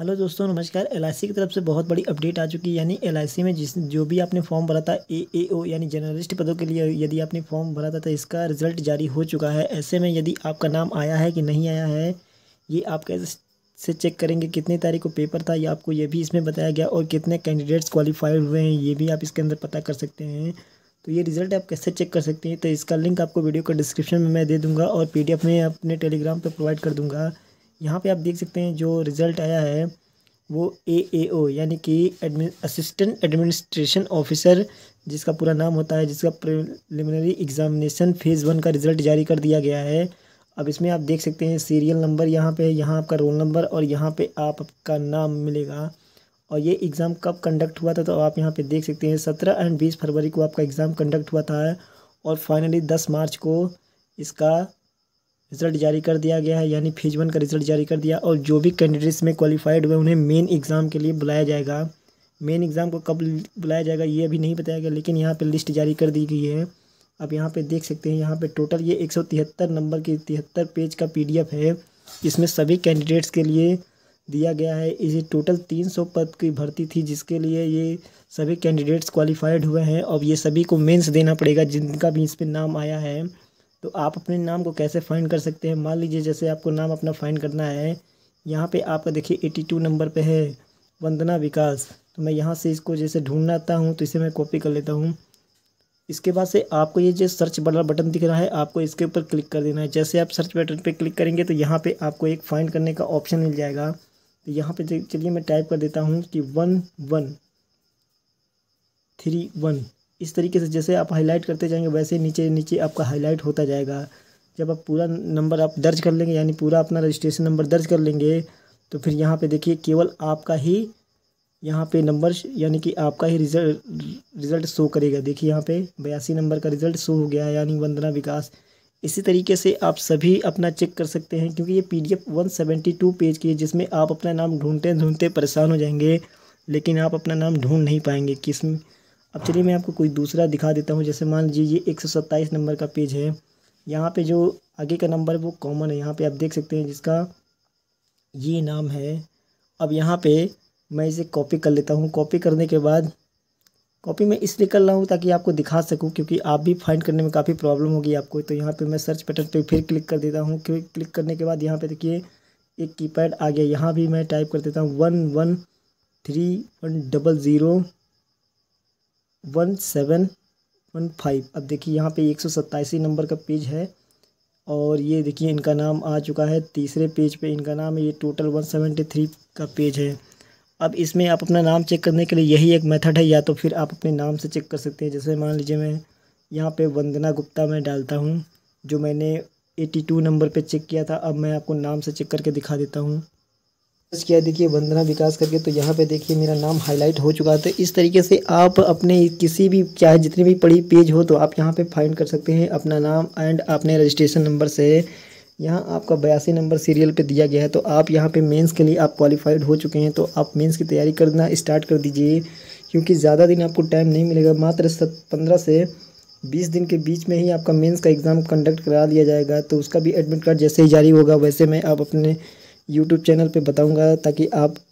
hello दोस्तों नमस्कार L की तरफ से बहुत बड़ी अपडेट आ चुकी है यानी एल में जिस जो भी आपने फॉर्म भरा था ए ए ओ यानी जर्नलिस्ट पदों के लिए यदि आपने फॉर्म भरा था तो इसका रिजल्ट जारी हो चुका है ऐसे में यदि आपका नाम आया है कि नहीं आया है ये आप कैसे से चेक करेंगे कितने तारीख को पेपर था या आपको ये भी इसमें बताया गया और कितने कैंडिडेट्स क्वालिफाइड हुए हैं ये भी आप इसके अंदर पता कर सकते हैं तो ये रिज़ल्ट आप कैसे चेक कर सकते हैं तो इसका लिंक आपको वीडियो का डिस्क्रिप्शन में मैं दे दूँगा और पी में अपने टेलीग्राम पर प्रोवाइड कर दूँगा यहाँ पे आप देख सकते हैं जो रिज़ल्ट आया है वो ए ए ओ यानी कि असिस्टेंट एडमिनिस्ट्रेशन ऑफिसर जिसका पूरा नाम होता है जिसका प्रिलिमिनरी एग्जामिनेशन फ़ेज़ वन का रिज़ल्ट जारी कर दिया गया है अब इसमें आप देख सकते हैं सीरियल नंबर यहाँ पे यहाँ आपका रोल नंबर और यहाँ पे आपका नाम मिलेगा और ये एग्ज़ाम कब कंडक्ट हुआ था तो आप यहाँ पे देख सकते हैं सत्रह एंड बीस फरवरी को आपका एग्ज़ाम कंडक्ट हुआ था और फाइनली दस मार्च को इसका रिजल्ट जारी कर दिया गया है यानी फेज वन का रिजल्ट जारी कर दिया और जो भी कैंडिडेट्स में क्वालिफाइड हुए उन्हें मेन एग्ज़ाम के लिए बुलाया जाएगा मेन एग्ज़ाम को कब बुलाया जाएगा ये अभी नहीं बताया गया लेकिन यहाँ पर लिस्ट जारी कर दी गई है आप यहाँ पर देख सकते हैं यहाँ पर टोटल ये एक नंबर की तिहत्तर पेज का पी है इसमें सभी कैंडिडेट्स के लिए दिया गया है इसे टोटल 300 पद की भर्ती थी जिसके लिए ये सभी कैंडिडेट्स क्वालिफाइड हुए हैं और ये सभी को मेंस देना पड़ेगा जिनका भी इस पर नाम आया है तो आप अपने नाम को कैसे फाइंड कर सकते हैं मान लीजिए जैसे आपको नाम अपना फाइंड करना है यहाँ पे आपका देखिए एटी टू नंबर पे है वंदना विकास तो मैं यहाँ से इसको जैसे ढूंढना हूँ तो इसे मैं कॉपी कर लेता हूँ इसके बाद से आपको ये जो सर्च बटन बटन दिख रहा है आपको इसके ऊपर क्लिक कर देना है जैसे आप सर्च बटन पर क्लिक करेंगे तो यहाँ पर आपको एक फाइंड करने का ऑप्शन मिल जाएगा तो यहाँ पर चलिए मैं टाइप कर देता हूँ कि वन वन थ्री वन इस तरीके से जैसे आप हाईलाइट करते जाएंगे वैसे नीचे नीचे आपका हाईलाइट होता जाएगा जब आप पूरा नंबर आप दर्ज कर लेंगे यानी पूरा अपना रजिस्ट्रेशन नंबर दर्ज कर लेंगे तो फिर यहाँ पे देखिए केवल आपका ही यहाँ पे नंबर यानी कि आपका ही रिजल्ट रिज़ल्ट शो करेगा देखिए यहाँ पे बयासी नंबर का रिज़ल्ट शो हो गया यानी वंदना विकास इसी तरीके से आप सभी अपना चेक कर सकते हैं क्योंकि ये सेवेंटी टू पेज की है जिसमें आप अपना नाम ढूंढते ढूंढते परेशान हो जाएंगे लेकिन आप अपना नाम ढूंढ नहीं पाएंगे किस अब चलिए मैं आपको कोई दूसरा दिखा देता हूँ जैसे मान लीजिए ये एक सौ सत्ताईस नंबर का पेज है यहाँ पे जो आगे का नंबर है वो कॉमन है यहाँ पे आप देख सकते हैं जिसका ये नाम है अब यहाँ पे मैं इसे कॉपी कर लेता हूँ कॉपी करने के बाद कॉपी मैं इसलिए कर रहा हूँ ताकि आपको दिखा सकूँ क्योंकि आप भी फाइंड करने में काफ़ी प्रॉब्लम होगी आपको तो यहाँ पर मैं सर्च पैटर्न पर फिर क्लिक कर देता हूँ क्लिक करने के बाद यहाँ पर देखिए एक कीपैड आ गया यहाँ भी मैं टाइप कर देता हूँ one one three one double zero one seven one five अब देखिए यहाँ पे एक सौ सत्ताईसी नंबर का पेज है और ये देखिए इनका नाम आ चुका है तीसरे पेज पे इनका नाम है ये टोटल वन सेवेंटी थ्री का पेज है अब इसमें आप अपना नाम चेक करने के लिए यही एक मेथड है या तो फिर आप अपने नाम से चेक कर सकते हैं जैसे मान लीजिए मैं यहाँ पे वंदना गुप्ता में डालता हूँ जो मैंने एटी टू नंबर पर चेक किया था अब मैं आपको नाम से चेक करके दिखा देता हूँ किया देखिए वंदना विकास करके तो यहाँ पे देखिए मेरा नाम हाईलाइट हो चुका है तो इस तरीके से आप अपने किसी भी चाहे जितनी भी पड़ी पेज हो तो आप यहाँ पे फाइंड कर सकते हैं अपना नाम एंड आपने रजिस्ट्रेशन नंबर से यहाँ आपका बयासी नंबर सीरियल पे दिया गया है तो आप यहाँ पे मेंस के लिए आप क्वालिफाइड हो चुके हैं तो आप मेंस की तैयारी करना स्टार्ट कर दीजिए क्योंकि ज़्यादा दिन आपको टाइम नहीं मिलेगा मात्र पंद्रह से बीस दिन के बीच में ही आपका मेंस का एग्ज़ाम कंडक्ट करा दिया जाएगा तो उसका भी एडमिट कार्ड जैसे ही जारी होगा वैसे में आप अपने यूट्यूब चैनल पे बताऊंगा ताकि आप